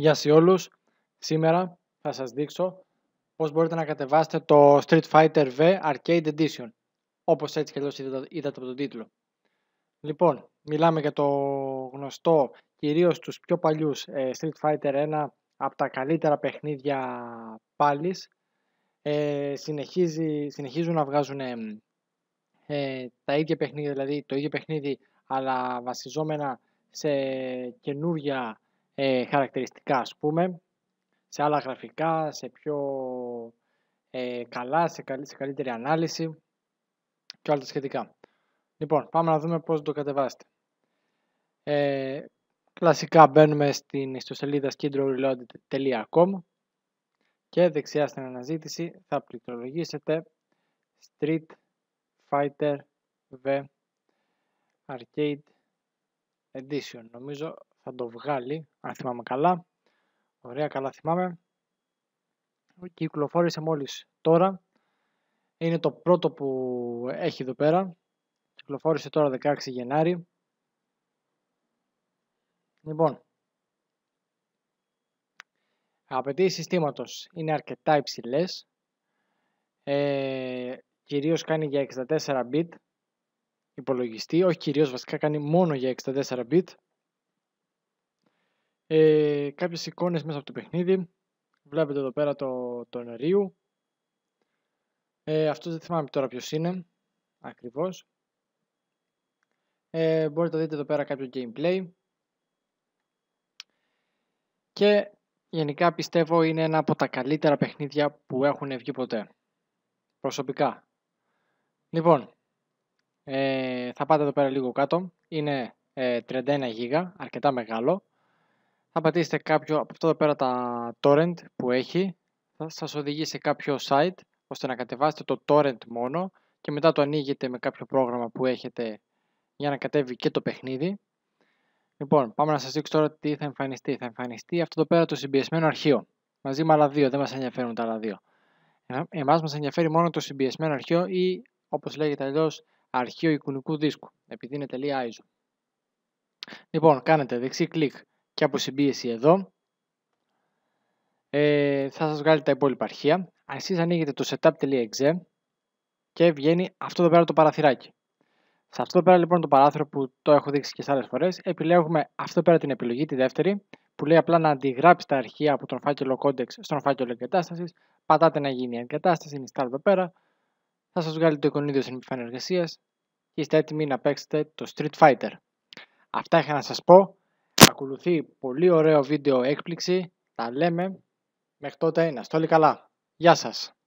Γεια σε όλους, σήμερα θα σας δείξω πώς μπορείτε να κατεβάσετε το Street Fighter V Arcade Edition όπως έτσι και είδατε, από τον τίτλο. Λοιπόν, μιλάμε για το γνωστό, κυρίως τους πιο παλιούς ε, Street Fighter 1 από τα καλύτερα παιχνίδια πάλις. Ε, συνεχίζει, συνεχίζουν να βγάζουν ε, τα ίδια παιχνίδια, δηλαδή το ίδιο παιχνίδι αλλά βασιζόμενα σε καινούργια ε, χαρακτηριστικά ας πούμε, σε άλλα γραφικά, σε πιο ε, καλά, σε, σε καλύτερη ανάλυση και όλα τα σχετικά. Λοιπόν, πάμε να δούμε πώς το κατεβάσετε. Ε, κλασικά μπαίνουμε στην ιστοσελίδα skidrowreloaded.com και δεξιά στην αναζήτηση θα πληκτρολογήσετε Street Fighter V Arcade Edition. Νομίζω θα το βγάλει, αν θυμάμαι καλά. Ωραία, καλά θυμάμαι. Κυκλοφόρησε μόλις τώρα. Είναι το πρώτο που έχει εδώ πέρα. Κυκλοφόρησε τώρα 16 Γενάρη. Λοιπόν, απαιτήσεις συστήματος είναι αρκετά υψηλές. Ε, κυρίως κάνει για 64 bit υπολογιστή, όχι κυρίως βασικά κάνει μόνο για 64 bit ε, κάποιες εικόνες μέσα από το παιχνίδι. Βλέπετε εδώ πέρα το, το νερίου. Ε, αυτός δεν θυμάμαι τώρα ποιος είναι ακριβώς. Ε, μπορείτε να δείτε εδώ πέρα κάποιο gameplay. Και γενικά πιστεύω είναι ένα από τα καλύτερα παιχνίδια που έχουν βγει ποτέ. Προσωπικά. Λοιπόν, ε, θα πάτε εδώ πέρα λίγο κάτω. Είναι 31 ε, γίγα, αρκετά μεγάλο. Αν πατήσετε κάποιο από αυτό εδώ πέρα τα torrent που έχει, θα σας οδηγεί σε κάποιο site ώστε να κατεβάσετε το torrent μόνο και μετά το ανοίγετε με κάποιο πρόγραμμα που έχετε για να κατέβει και το παιχνίδι. Λοιπόν, πάμε να σας δείξω τώρα τι θα εμφανιστεί. Θα εμφανιστεί αυτό εδώ πέρα το συμπιεσμένο αρχείο. Μαζί με άλλα δύο, δεν μας ενδιαφέρουν τα άλλα δύο. Εμάς μας ενδιαφέρει μόνο το συμπιεσμένο αρχείο ή όπως λέγεται αλλιώς αρχείο εικονικού δίσκου, επειδή είναι .iso. Λοιπόν, κάνετε δεξί κλικ και από συμπίεση εδώ ε, θα σας βγάλει τα υπόλοιπα αρχεία. Εσείς ανοίγετε το setup.exe και βγαίνει αυτό εδώ πέρα το παραθυράκι. Σε αυτό εδώ πέρα λοιπόν το παράθυρο που το έχω δείξει και σε άλλες φορές επιλέγουμε αυτό πέρα την επιλογή, τη δεύτερη που λέει απλά να αντιγράψει τα αρχεία από τον φάκελο κόντεξ στον φάκελο εγκατάστασης. Πατάτε να γίνει η εγκατάσταση, install εδώ πέρα. Θα σας βγάλει το εικονίδιο στην επιφάνεια εργασίας και είστε έτοιμοι να παίξετε το Street Fighter. Αυτά είχα να σας πω. Ακολουθεί πολύ ωραίο βίντεο έκπληξη. Τα λέμε μέχρι τότε. Να είστε καλά. Γεια σας.